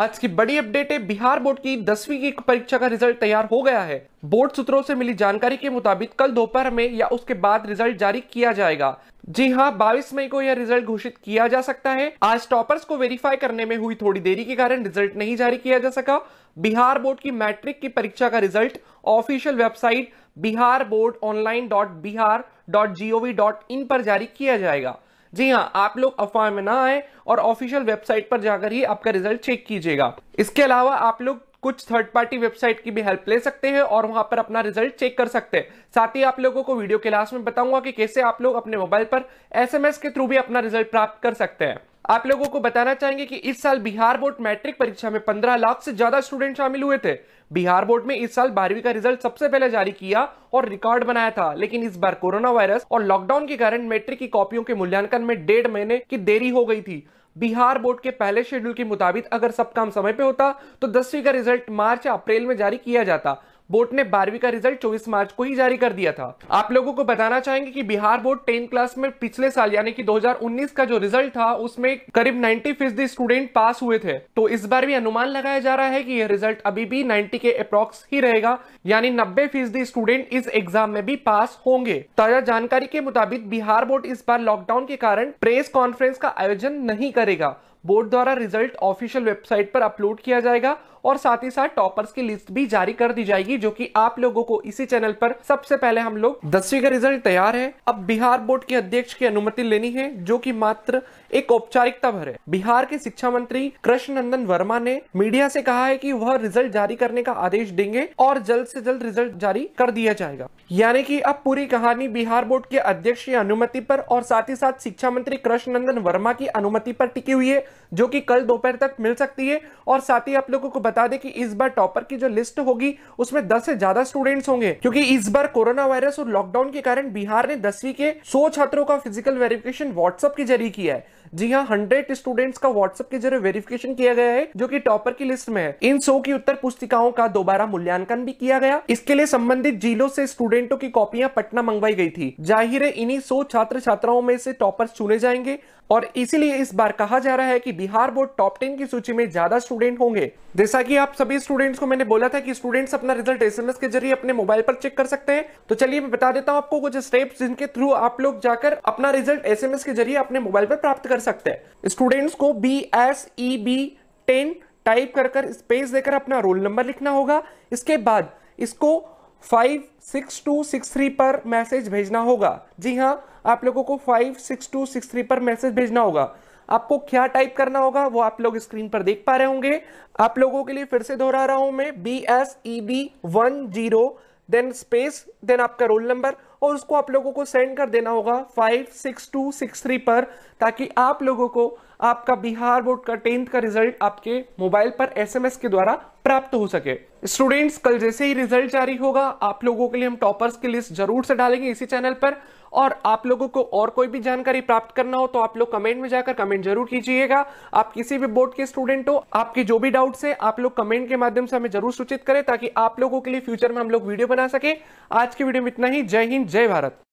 आज की बड़ी अपडेट है बिहार बोर्ड की दसवीं की परीक्षा का रिजल्ट तैयार हो गया है बोर्ड सूत्रों से मिली जानकारी के मुताबिक कल दोपहर में या उसके बाद रिजल्ट जारी किया जाएगा जी हाँ 22 मई को यह रिजल्ट घोषित किया जा सकता है आज टॉपर्स को वेरीफाई करने में हुई थोड़ी देरी के कारण रिजल्ट नहीं जारी किया जा सका बिहार बोर्ड की मैट्रिक की परीक्षा का result official website Bihar board online dot Bihar dot G dot in पर जारी किया जाएगा जी हाँ आप लोग अफवाह में ना आए और ऑफिशियल वेबसाइट पर जाकर ही आपका रिजल्ट चेक कीजिएगा इसके अलावा आप लोग कुछ थर्ड पार्टी वेबसाइट की भी हेल्प ले सकते हैं और वहां पर अपना रिजल्ट चेक कर सकते हैं साथ ही आप लोगों को वीडियो के लास्ट में बताऊंगा कि कैसे आप लोग अपने मोबाइल पर एसएमएस के थ्रू भी अपना रिजल्ट प्राप्त कर सकते हैं आप लोगों को बताना चाहेंगे कि इस साल बिहार बोर्ड मैट्रिक परीक्षा में 15 लाख से ज्यादा स्टूडेंट शामिल हुए थे बिहार बोर्ड में इस साल बारहवीं का रिजल्ट सबसे पहले जारी किया और रिकॉर्ड बनाया था लेकिन इस बार कोरोना वायरस और लॉकडाउन के कारण मैट्रिक की कॉपियों के मूल्यांकन में डेढ़ महीने की देरी हो गई थी बिहार बोर्ड के पहले शेड्यूल के मुताबिक अगर सब काम समय पे होता तो दसवीं का रिजल्ट मार्च या अप्रैल में जारी किया जाता बोर्ड ने बारहवीं का रिजल्ट चौबीस मार्च को ही जारी कर दिया था आप लोगों को बताना चाहेंगे की बिहार बोर्ड टेंथ क्लास में पिछले साल यानी कि 2019 का जो रिजल्ट था उसमें करीब 90 फीसदी स्टूडेंट पास हुए थे तो इस बार भी अनुमान लगाया जा रहा है कि यह रिजल्ट अभी भी 90 के अप्रोक्स ही रहेगा यानी नब्बे फीसदी स्टूडेंट इस एग्जाम में भी पास होंगे ताजा जानकारी के मुताबिक बिहार बोर्ड इस बार लॉकडाउन के कारण प्रेस कॉन्फ्रेंस का आयोजन नहीं करेगा बोर्ड द्वारा रिजल्ट ऑफिशियल वेबसाइट पर अपलोड किया जाएगा और साथ ही साथ टॉपर्स की लिस्ट भी जारी कर दी जाएगी जो कि आप लोगों को इसी चैनल पर सबसे पहले हम लोग दसवीं का रिजल्ट तैयार है अब बिहार बोर्ड के अध्यक्ष की अनुमति लेनी है जो कि मात्र एक औपचारिकता भर है बिहार के शिक्षा मंत्री कृष्ण नंदन वर्मा ने मीडिया से कहा है कि वह रिजल्ट जारी करने का आदेश देंगे और जल्द से जल्द रिजल्ट जारी कर दिया जाएगा यानी कि अब पूरी कहानी बिहार बोर्ड के अध्यक्ष की अनुमति पर और साथ ही साथ शिक्षा मंत्री कृष्ण नंदन वर्मा की अनुमति पर टिकी हुई है जो कि कल दोपहर तक मिल सकती है और साथ ही आप लोगों को बता दें कि इस बार टॉपर की जो लिस्ट होगी उसमें दस से ज्यादा स्टूडेंट्स होंगे क्योंकि इस बार कोरोना वायरस और लॉकडाउन के कारण बिहार ने दसवीं के सौ छात्रों का फिजिकल वेरिफिकेशन व्हाट्सएप के जरिए किया है जी हाँ हंड्रेड स्टूडेंट्स का व्हाट्सएप के जरिए वेरिफिकेशन किया गया है जो कि टॉपर की लिस्ट में है इन सौ की उत्तर पुस्तिकाओं का दोबारा मूल्यांकन भी किया गया इसके लिए संबंधित जिलों से स्टूडेंटों की कॉपियां पटना मंगवाई गई थी जाहिर है इन्हीं सौ छात्र छात्राओं में से टॉपर चुने जाएंगे और इसीलिए इस बार कहा जा रहा है कि बिहार बोर्ड टॉप टेन की सूची में ज्यादा स्टूडेंट होंगे जैसा कि आप सभी स्टूडेंट्स को मैंने बोला था कि स्टूडेंट्स अपना रिजल्ट एसएमएस के जरिए अपने मोबाइल पर चेक कर सकते हैं तो चलिए मैं बता देता हूँ आपको कुछ स्टेप जिनके थ्रू आप लोग जाकर अपना रिजल्ट एस के जरिए अपने मोबाइल पर प्राप्त कर सकते हैं स्टूडेंट्स को B S E B ten type कर कर स्पेस देकर अपना रोल नंबर लिखना होगा इसके बाद इसको five six two six three पर मैसेज भेजना होगा जी हाँ आप लोगों को five six two six three पर मैसेज भेजना होगा आपको क्या टाइप करना होगा वो आप लोग स्क्रीन पर देख पा रहे होंगे आप लोगों के लिए फिर से दोहरा रहा हूं मैं B S E B one zero then space then आपका रोल नंबर और उसको आप लोगों को सेंड कर देना होगा five six two six three पर ताकि आप लोगों को आपका बिहार बोर्ड का टेंथ का रिजल्ट आपके मोबाइल पर एसएमएस के द्वारा प्राप्त हो सके स्टूडेंट्स कल जैसे ही रिजल्ट जारी होगा आप लोगों के लिए हम टॉपर्स की लिस्ट जरूर से डालेंगे इसी चैनल पर और आप लोगों को और कोई भी जानकारी प्राप्त करना हो तो आप लोग कमेंट में जाकर कमेंट जरूर कीजिएगा आप किसी भी बोर्ड के स्टूडेंट हो आपके जो भी डाउट्स है आप लोग कमेंट के माध्यम से हमें जरूर सूचित करें ताकि आप लोगों के लिए फ्यूचर में हम लोग वीडियो बना सके आज की वीडियो में इतना ही जय हिंद जय भारत